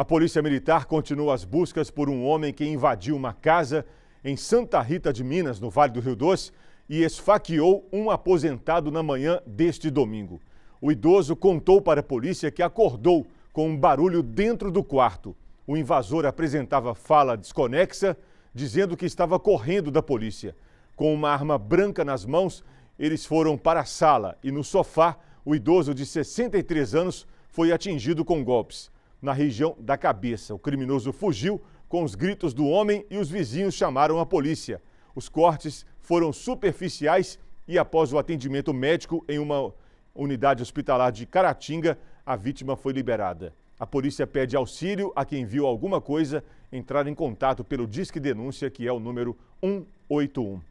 A Polícia Militar continua as buscas por um homem que invadiu uma casa em Santa Rita de Minas, no Vale do Rio Doce, e esfaqueou um aposentado na manhã deste domingo. O idoso contou para a polícia que acordou com um barulho dentro do quarto. O invasor apresentava fala desconexa, dizendo que estava correndo da polícia. Com uma arma branca nas mãos, eles foram para a sala e no sofá, o idoso de 63 anos foi atingido com golpes na região da cabeça. O criminoso fugiu com os gritos do homem e os vizinhos chamaram a polícia. Os cortes foram superficiais e, após o atendimento médico em uma unidade hospitalar de Caratinga, a vítima foi liberada. A polícia pede auxílio a quem viu alguma coisa entrar em contato pelo Disque Denúncia, que é o número 181.